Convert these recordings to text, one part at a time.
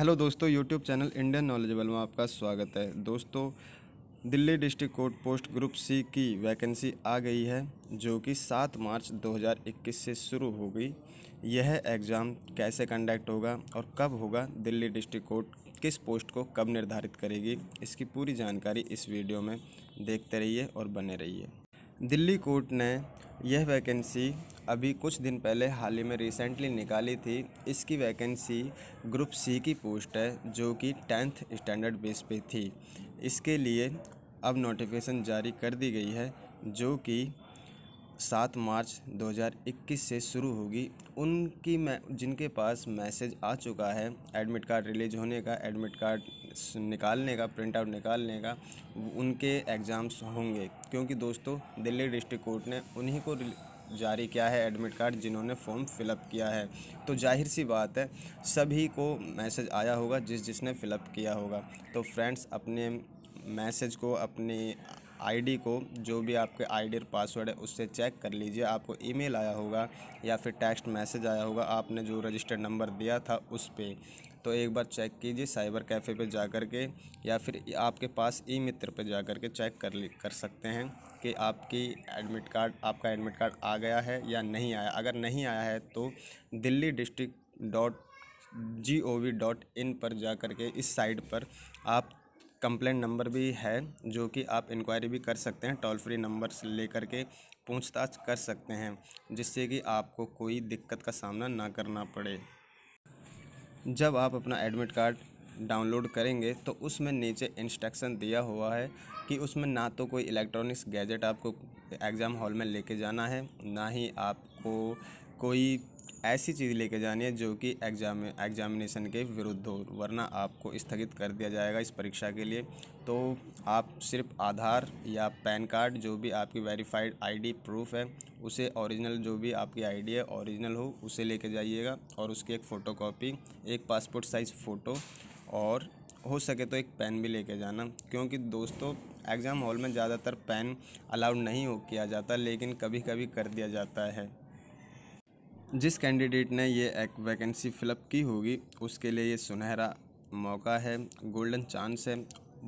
hello दोस्तों YouTube channel Indian knowledgeable में आपका स्वागत है दोस्तों Delhi district court post group C की वैकेंसी आ गई है जो कि 7 मार्च 2021 से शुरू हो गई यह एग्ज़ाम कैसे कंडक्ट होगा और कब होगा दिल्ली डिस्ट्रिक्ट कोर्ट किस पोस्ट को कब निर्धारित करेगी इसकी पूरी जानकारी इस वीडियो में देखते रहिए और बने रहिए दिल्ली कोर्ट ने यह वैकेंसी अभी कुछ दिन पहले हाल ही में रिसेंटली निकाली थी इसकी वैकेंसी ग्रुप सी की पोस्ट है जो कि टेंथ स्टैंडर्ड बेस पे थी इसके लिए अब नोटिफिकेशन जारी कर दी गई है जो कि सात मार्च 2021 से शुरू होगी उनकी मै जिनके पास मैसेज आ चुका है एडमिट कार्ड रिलीज होने का एडमिट कार्ड निकालने का प्रिंट आउट निकालने का उनके एग्ज़ाम्स होंगे क्योंकि दोस्तों दिल्ली डिस्ट्रिक्ट कोर्ट ने उन्हीं को जारी किया है एडमिट कार्ड जिन्होंने फॉर्म फिलअप किया है तो जाहिर सी बात है सभी को मैसेज आया होगा जिस जिसने फिलअप किया होगा तो फ्रेंड्स अपने मैसेज को अपनी आईडी को जो भी आपके आईडी और पासवर्ड है उससे चेक कर लीजिए आपको ईमेल आया होगा या फिर टेक्स्ट मैसेज आया होगा आपने जो रजिस्टर्ड नंबर दिया था उस पर तो एक बार चेक कीजिए साइबर कैफ़े पर जा कर के या फिर आपके पास ई मित्र पर जा कर के चेक कर कर सकते हैं कि आपकी एडमिट कार्ड आपका एडमिट कार्ड आ गया है या नहीं आया अगर नहीं आया है तो Delhi district dot G O V dot in पर जा कर के इस साइट पर आप कंप्लेंट नंबर भी है जो कि आप इंक्वायरी भी कर सकते हैं टोल फ्री नंबर से ले कर के पूछताछ कर सकते हैं जिससे कि आपको कोई दिक्कत का सामना ना करना पड़े जब आप अपना एडमिट कार्ड डाउनलोड करेंगे तो उसमें नीचे इंस्ट्रक्शन दिया हुआ है कि उसमें ना तो कोई इलेक्ट्रॉनिक्स गैजेट आपको एग्ज़ाम हॉल में लेके जाना है ना ही आपको कोई ऐसी चीज़ लेके जानी है जो कि एग्जाम एग्जामिनेशन के विरुद्ध हो वरना आपको स्थगित कर दिया जाएगा इस परीक्षा के लिए तो आप सिर्फ आधार या पैन कार्ड जो भी आपकी वेरीफाइड आईडी प्रूफ है उसे ओरिजिनल जो भी आपकी आईडी है ओरिजिनल हो उसे लेके जाइएगा और उसकी एक फ़ोटोकॉपी एक पासपोर्ट साइज़ फ़ोटो और हो सके तो एक पेन भी लेके जाना क्योंकि दोस्तों एग्ज़ाम हॉल में ज़्यादातर पेन अलाउड नहीं हो किया जाता लेकिन कभी कभी कर दिया जाता है जिस कैंडिडेट ने ये एक वैकेंसी फिलअप की होगी उसके लिए ये सुनहरा मौका है गोल्डन चांस है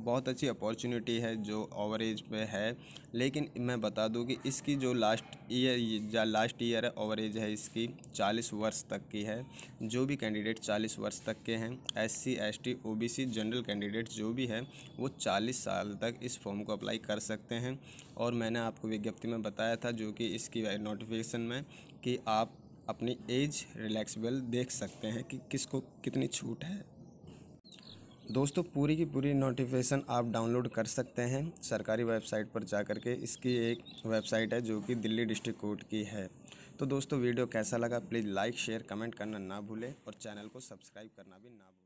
बहुत अच्छी अपॉर्चुनिटी है जो ओवरेज पे है लेकिन मैं बता दूं कि इसकी जो लास्ट ईयर या लास्ट ईयर है ओवरेज है इसकी 40 वर्ष तक की है जो भी कैंडिडेट 40 वर्ष तक के हैं S C S T O B C general candidate जो भी है वो 40 साल तक इस फॉर्म को अप्लाई कर सकते हैं और मैंने आपको विज्ञप्ति में बताया था जो कि इसकी नोटिफिकेशन में कि आप अपनी एज रिलैक्सेबल देख सकते हैं कि किसको कितनी छूट है दोस्तों पूरी की पूरी नोटिफिकेशन आप डाउनलोड कर सकते हैं सरकारी वेबसाइट पर जा कर के इसकी एक वेबसाइट है जो कि दिल्ली डिस्ट्रिक्ट कोर्ट की है तो दोस्तों वीडियो कैसा लगा प्लीज़ लाइक शेयर कमेंट करना ना भूलें और चैनल को सब्सक्राइब करना भी ना भूलें